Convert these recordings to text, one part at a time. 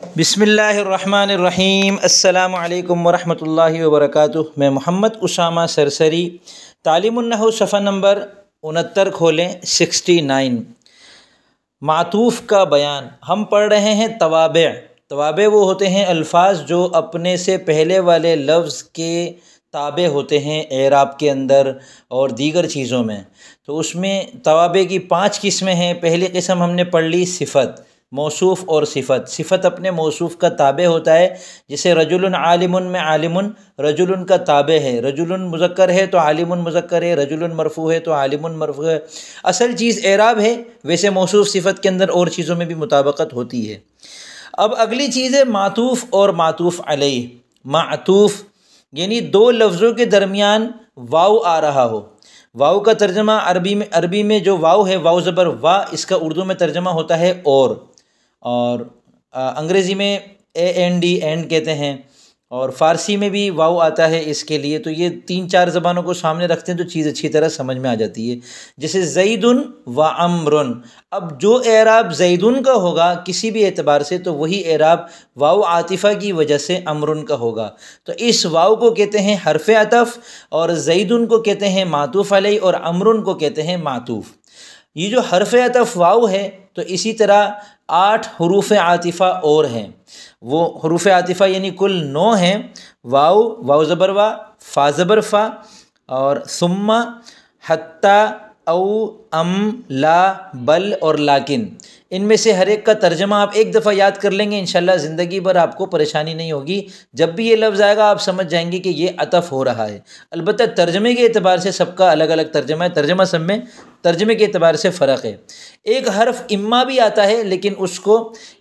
अस्सलाम अल्लाम वरहमतुल्लाहि वबरकातुह मैं मोहम्मद उसामा सरसरी तालीमनहु सफ़ा नंबर उनहत्तर खोलें सिक्सटी नाइन मातूफ़ का बयान हम पढ़ रहे हैं तवाब तवाब वो होते हैं अल्फाज जो अपने से पहले वाले लफ्ज़ के ताबे होते हैं एराब के अंदर और दीगर चीज़ों में तो उसमें तवाबे की पांच किस्में हैं पहली किस्म हमने पढ़ ली सिफ़त मौसूफ़ और सिफ़त सिफ़त अपने मौसूफ़ का ताबे होता है जिसे रजुल आलिम में आलिम रजुल का ताबे है रजुल मुजक्कर है तो आलिम मुजक्कर है रजुल मरफू है तो आलिम मरफू है असल चीज़ एराब है वैसे मौसूफ़ सिफ़त के अंदर और चीज़ों में भी मुताबकत होती है अब अगली चीज़ है मातूफ़ और मातूफ़ अलई मातूफ़ यानी दो लफ्ज़ों के दरमियान वाव आ रहा हो वाव का तर्जमा अरबी में अरबी में जो वाव है वाव ज़बर वा इसका उर्दू में तर्जमा होता है और और अंग्रेज़ी में ए एन डी एंड कहते हैं और फ़ारसी में भी वाव आता है इसके लिए तो ये तीन चार ज़बानों को सामने रखते हैं तो चीज़ अच्छी तरह समझ में आ जाती है जैसे जईदन व अमरन अब जो एराब जईदन का होगा किसी भी एतबार से तो वही एराब वाव आतिफ़ा की वजह से अमरन का होगा तो इस वाव को कहते हैं हरफ आतफ़ और जईदन को कहते हैं मातूफ़ अलई और अमरन को कहते हैं मातूफ़ ये जो हरफ अतफ़ वाव है तो इसी तरह आठ हरूफ आतिफ़ा और हैं वो हरूफ आतिफ़ा यानी कुल नौ हैं वाओ वाओ ज़बर वा फ़ा ज़बर फ़ा और सुम्मा हत्ता औ अम ला बल और लाकिन इनमें से हर एक का तर्जमा आप एक दफ़ा याद कर लेंगे इन ज़िंदगी भर आपको परेशानी नहीं होगी जब भी ये लफ्ज़ आएगा आप समझ जाएंगे कि ये अतफ़ हो रहा है अलबत् तर्जमे के अतबार से सबका अलग अलग तर्जमा है तर्जमा सब में तर्जमे के अतबार से फ़र्क है एक हरफ इम्मा भी आता है लेकिन उसको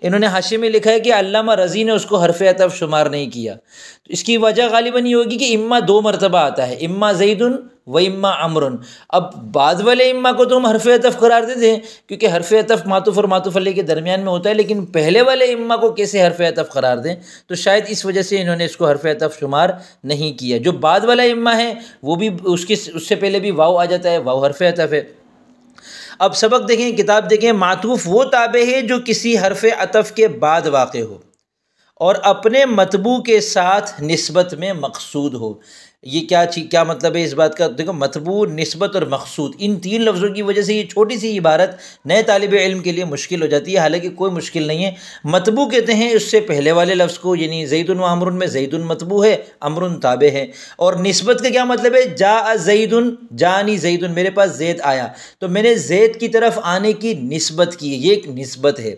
इन्होंने हाशिए में लिखा है कि अलामा रज़ी ने उसको हरफ अतफ शुमार नहीं किया तो इसकी वजह गालिबा ये होगी कि इम्मा दो मरतबा आता है इम्मा जईदन व इम्मा अमरन अब बाद वाले इम्मा को तो हम हरफ अतफ करार देते हैं क्योंकि हरफ अतफ मातुफ़ और अतफ़ली के दरमियान में होता है लेकिन पहले वाले इम्मा को कैसे हरफ अतफ़ करार दें तो शायद इस वजह से इन्होंने इसको हरफ अतफ़ शुमार नहीं किया जो बाद वाला इम्मा है वो भी उसके उससे पहले भी वाव आ जाता है वाव हरफ अतफ़ है अब सबक देखें किताब देखें मातूफ़ वो ताबे है जो किसी हरफ अतफ़ के बाद वाक़ हो और अपने मतबू के साथ नस्बत में मकसूद हो ये क्या चीज क्या मतलब है इस बात का देखो मतबू नस्बत और मखसूद इन तीन लफ्ज़ों की वजह से ये छोटी सी इबारत नए तालब इलम के लिए मुश्किल हो जाती है हालांकि कोई मुश्किल नहीं है मतबू कहते हैं उससे पहले वाले लफ्ज़ को यानी जईदन व अमरुन में जईदन मतबू है अमरुन ताबे है और नस्बत का क्या मतलब है जा जईदन जानी जईदन मेरे पास जैद आया तो मैंने जैद की तरफ आने की नस्बत की ये एक नस्बत है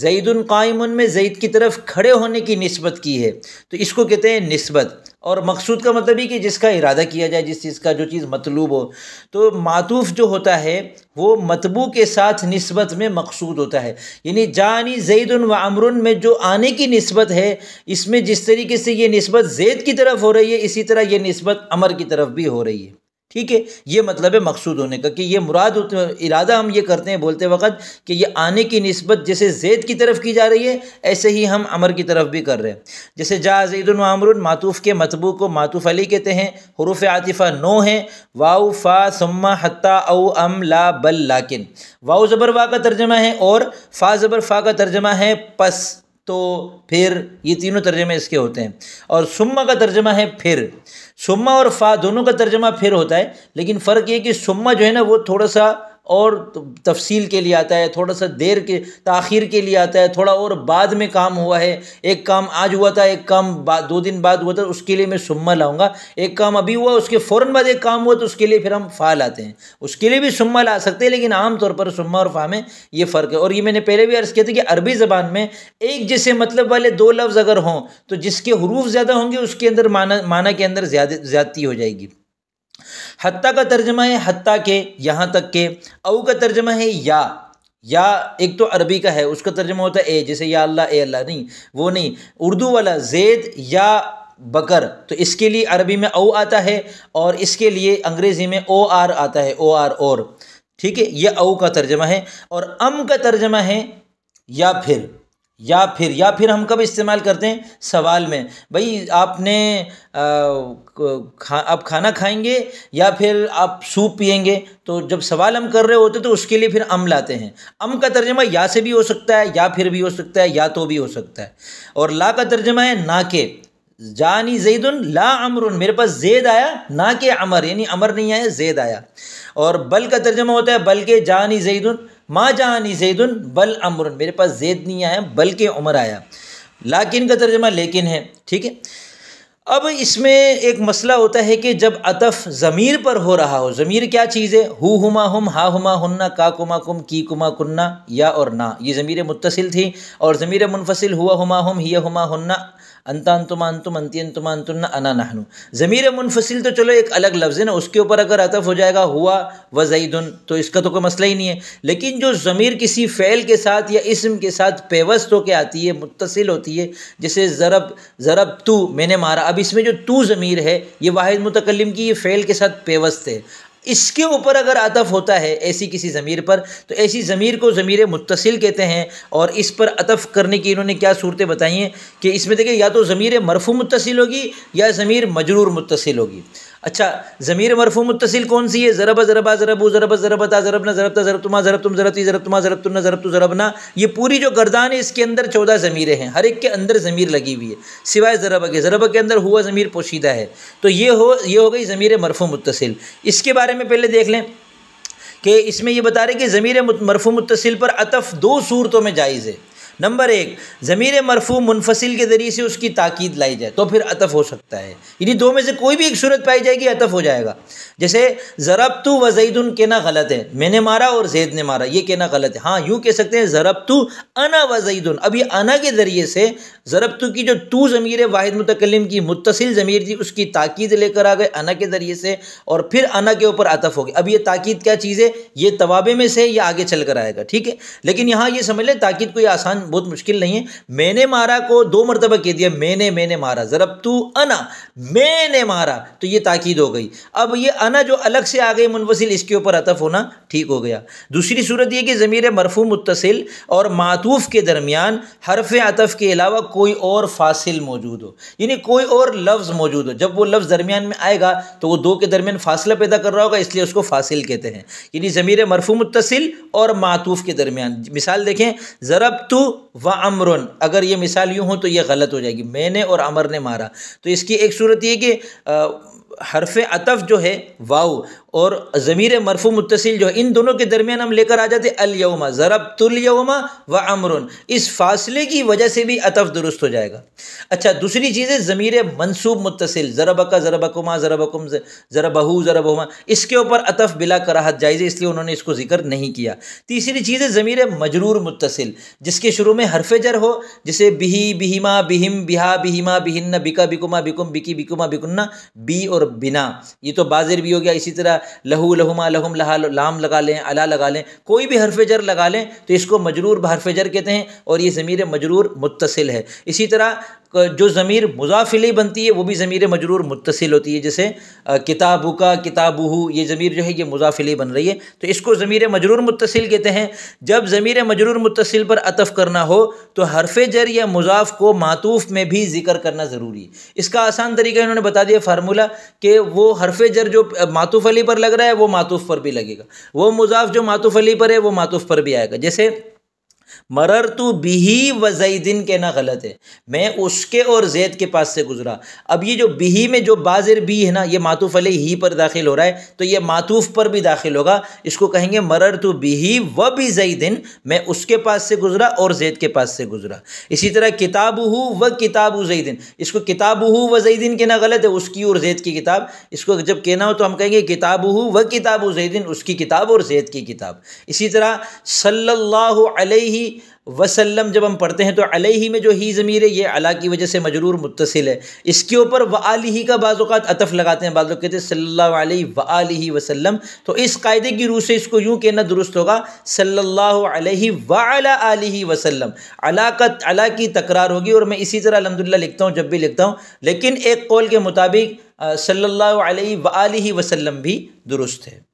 जईदन कायम में जैद की तरफ खड़े होने की नस्बत की है तो इसको कहते हैं नस्बत और मकसूद का मतलब ही कि जिसका इरादा किया जाए जिस चीज़ का जो चीज़ मतलूब हो तो मातूफ़ जो होता है वो मतबू के साथ नस्बत में मकसूद होता है यानी जानी जैद व अमरुन में जो आने की नस्बत है इसमें जिस तरीके से ये नस्बत जैद की तरफ हो रही है इसी तरह ये नस्बत अमर की तरफ भी हो रही है ठीक है ये मतलब है मकसूद होने का कि ये मुराद इरादा हम ये करते हैं बोलते वक्त कि ये आने की नस्बत जैसे जैद की तरफ की जा रही है ऐसे ही हम अमर की तरफ भी कर रहे हैं जैसे जा जैदन मातूफ़ के मतबू को मातूफ़ अली कहते हैं हरूफ आतिफ़ा नौ हैं वाऊ फ़ा सम्मा हत्ता अउ अम ला बल लाकिन वाऊ ज़बर वा का तर्जमा है और फ़ा ज़बर फ़ा का तर्जमा है पस तो फिर ये तीनों तर्जमे इसके होते हैं और सुम्मा का तर्जमा है फिर सुम्मा और फा दोनों का तर्जमा फिर होता है लेकिन फ़र्क ये कि सुम्मा जो है ना वो थोड़ा सा और तफसील के लिए आता है थोड़ा सा देर के तखिर के लिए आता है थोड़ा और बाद में काम हुआ है एक काम आज हुआ था एक काम दो दिन बाद हुआ था उसके लिए मैं सुम्मा लाऊंगा एक काम अभी हुआ उसके फ़ौर बाद एक काम हुआ तो उसके लिए फिर हम फ़ा लाते हैं उसके लिए भी सुम्मा ला सकते हैं लेकिन आम तौर पर सुम्मा और फ़ा में ये फ़र्क है और ये मैंने पहले भी अर्ज़ किया था कि अरबी ज़बान में एक जैसे मतलब वाले दो लफ्ज़ अगर हों तो जिसके हरूफ ज़्यादा होंगे उसके अंदर माना माना के अंदर ज़्यादा ज़्यादती हो जाएगी हत्ता का तर्जमा है हत्ता के यहाँ तक के औ का तर्जमा है या या एक तो अरबी का है उसका तर्जमा होता है ए जैसे या अल्लाह ए अल्लाह नहीं वो नहीं उर्दू वाला जैद या बकर तो इसके लिए अरबी में औ आता है और इसके लिए अंग्रेज़ी में ओ आर आता है ओ आर और ठीक है यह औ का तर्जमा है और अम का तर्जमा है या फिर या फिर या फिर हम कब इस्तेमाल करते हैं सवाल में भाई आपने खा आप खाना खाएंगे या फिर आप सूप पियेंगे तो जब सवाल हम कर रहे होते तो उसके लिए फिर अम लाते हैं अम का तर्जमा या से भी हो सकता है या फिर भी हो सकता है या तो भी हो सकता है और ला का तर्जमा है ना के जानी जैदन ला अमर मेरे पास जैद आया ना के अमर यानी अमर नहीं आया जैद आया और बल का तर्जमा होता है बल्कि जानी जैदन माँ जानी जैदन बल अमर मेरे पास जैद नहीं आया बल्कि उमर आया लाकिन का तर्जमा लेकिन है ठीक है अब इसमें एक मसला होता है कि जब अतफ़ ज़मीर पर हो रहा हो ज़मीर क्या चीज़ है हु हुमा हम हा हुमा हन्ना का कुमा कुम की कुमा कुन्ना या और ना ये ज़मीर मुतसिल थी और ज़मीर मुनफसिल हुआ हुमा हम हिया हुमा हन्ना तुम अंतुम अंतियंतुमा अंतुन्ना अना नहनु ज़मीर मुनफसिल तो चलो एक अलग लफ्ज़ है ना उसके ऊपर अगर अतफ हो जाएगा हुआ व जईदन तो इसका तो कोई मसला ही नहीं है लेकिन जो ज़मीर किसी फ़ैल के साथ या इसम के साथ पेवस्त होकर आती है मुतसिल होती है जैसे ज़रब ज़रब तू मैंने मारा अब इसमें जो तू ज़मीर है ये वाहिद मुतकलम की ये फ़ैल के साथ पेवस्त है इसके ऊपर अगर अतफ़ होता है ऐसी किसी ज़मीर पर तो ऐसी ज़मीर को ज़मीर मुतसिल कहते हैं और इस पर अतफ़ करने की इन्होंने क्या सूरतें बताई हैं कि इसमें देखिए या तो ज़मीर मरफू मुतसिल होगी या ज़मीर मजरूर मुतसिल होगी अच्छा ज़मीर मरफू मुतसिल कौन सी है ज़रब ज़रबा ज़रबू ज़रब ज़रबता ज़रबना ज़रबता ज़रबतुमा ज़रबतुम ज़रबती ज़रबतुमा ज़रबतुन्ना ज़रबतु ज़रबना ये पूरी जो गर्दान है इसके अंदर चौदह ज़मीरें हैं हर एक के अंदर ज़मीर लगी हुई है सिवाय जरब के ज़रब के अंदर हुआ ज़मीर पोशीदा है तो ये हो ये हो गई ज़मीर मरफू मुतसिल इसके बारे बारे में पहले देख लें कि इसमें यह बता रहे कि ज़मीर मरफू मुतसिल पर अतफ़ दो सूरतों में जायज़ है नंबर एक ज़मीर मरफू मुनफसिल के ज़रिए से उसकी ताक़ीद लाई जाए तो फिर अतफ़ हो सकता है यानी दो में से कोई भी एक सूरत पाई जाएगी अतफ़ हो जाएगा जैसे ज़रब तो व उन कहना गलत है मैंने मारा और जैद ने मारा ये कहना गलत है हाँ यूँ कह सकते हैं ज़रब तो अना व उन अभी अना के ज़रिए से ज़रब तो की जो तू ज़मीर वाहिद मुतकलम की मुतसिल ज़मीर थी उसकी ताक़ीद लेकर आ गए अना के ज़रिए से और फिर अना के ऊपर अतफ़ हो गया अब ये ताक़ीद क्या चीज़ है ये तवाबे में से ये आगे चल कर आएगा ठीक है लेकिन यहाँ ये समझ लें ताक़ीद कोई आसान काम बहुत मुश्किल नहीं है मैंने मारा को दो मरतबा कह दिया मैंने मैंने मारा ज़रब तू अना मैंने मारा तो ये ताकीद हो गई अब ये अना जो अलग से आ गई मुनवसिल इसके ऊपर अतफ होना ठीक हो गया दूसरी सूरत यह कि ज़मीर मरफू मुतसिल और मातूफ़ के दरमियान हरफ अतफ़ के अलावा कोई और फासिल मौजूद हो यानी कोई और लफ्ज़ मौजूद हो जब वो लफ्ज़ दरमियान में आएगा तो वो दो के दरमियान फासला पैदा कर रहा होगा इसलिए उसको फासिल कहते हैं यानी ज़मीर मरफू मुतसिल और मातूफ़ के दरमियान मिसाल देखें ज़रब तू व अमरन अगर ये मिसाल यूँ हो तो ये गलत हो जाएगी मैंने और अमर ने मारा तो इसकी एक सूरत ये कि हरफ अतफ़ जो है वाऊ और ज़मीर मरफू मुतसिल जो इन दोनों के दरमियान हम लेकर आ जाते अलयमा ज़रबतुलयमा व अमरुन इस फासले की वजह से भी अतफ दुरुस्त हो जाएगा अच्छा दूसरी चीज़ है ज़मीर मनसूब मुतसिल ज़रबका ज़रबकुमा ज़रबकुम ज़रबहू ज़रबहुमा इसके ऊपर अतफ बिला कराहत जायज़ इसलिए उन्होंने इसको जिक्र नहीं किया तीसरी चीज़ है ज़मीर मजरूर मुतसिल जिसके शुरू में हरफ जर हो जिसे बिही बिहिमा बिहिम बिहा बिहिमा बिहिन्ना बिका बिकुमा बिकुम बिकी बिकुमा बिकुन्ना बी और बिना ये तो बाजिर भी हो गया इसी तरह लहू लहुमा लहुम लहा लाम लगा लें अला लगा लें कोई भी हरफ जर लगा लें तो इसको मजरूर हरफ जर कहते हैं और ये ज़मीर मजरूर मुतसिल है इसी तरह जो ज़मीर मुजाफिली बनती है वो भी ज़मीर मजरूर मुतसिल होती है जैसे किताबू का किताबू ये ज़मीर जो है ये मुजाफिली बन रही है तो इसको ज़मीर मजरूर मुतसिल कहते हैं जब ज़मीर मजरूर मुतसिल पर अतफ़ करना हो तो हरफ जर या मुजाफ को मातूफ़ में भी ज़िक्र करना ज़रूरी है इसका आसान तरीका इन्होंने बता दिया फार्मूला कि वो हरफ जर जो मातूफ़ अली पर लग रहा है वो मातूफ़ पर भी लगेगा वो मुजाफ जो मातूफ़ अली पर है वो मातूफ़ पर भी आएगा जैसे मरर तो बिही व जैदिन कहना गलत है मैं उसके और जैद के पास से गुजरा अब ये जो बिही में जो बाजिर बी है ना ये मातूफ़ अल ही पर दाखिल हो रहा है तो ये मातूफ़ पर भी दाखिल होगा इसको कहेंगे मरर तो बिही व भी जैदिन मैं उसके पास से गुजरा और जैद के पास से गुजरा इसी तरह किताब हूँ व किताब जैदिन इसको किताब हूँ व जैदिन कहना गलत है उसकी और जैद की किताब इसको जब कहना हो तो हम कहेंगे किताब हूँ व किताब जैदिन उसकी किताब और जैद की किताब इसी तरह सल्ला वसल्लम जब हम पढ़ते हैं तो अलही में जो ही ज़मीर है ये अला की वजह से मजरूर मुतसिल है इसके ऊपर व आलही का बाज़ात अतफ़ लगाते हैं बाज़ कहते हैं सल्ला व आलही वसल्लम तो इस कायदे की रूह से इसको यूँ कहना दुरुस्त होगा सल्ला वही वसल्लम अला का अला की तकरार होगी और मैं इसी तरह अलहमदिल्ला लिखता हूँ जब भी लिखता हूँ लेकिन एक कौल के मुताबिक सल्ला वसल्लम भी दुरुस्त है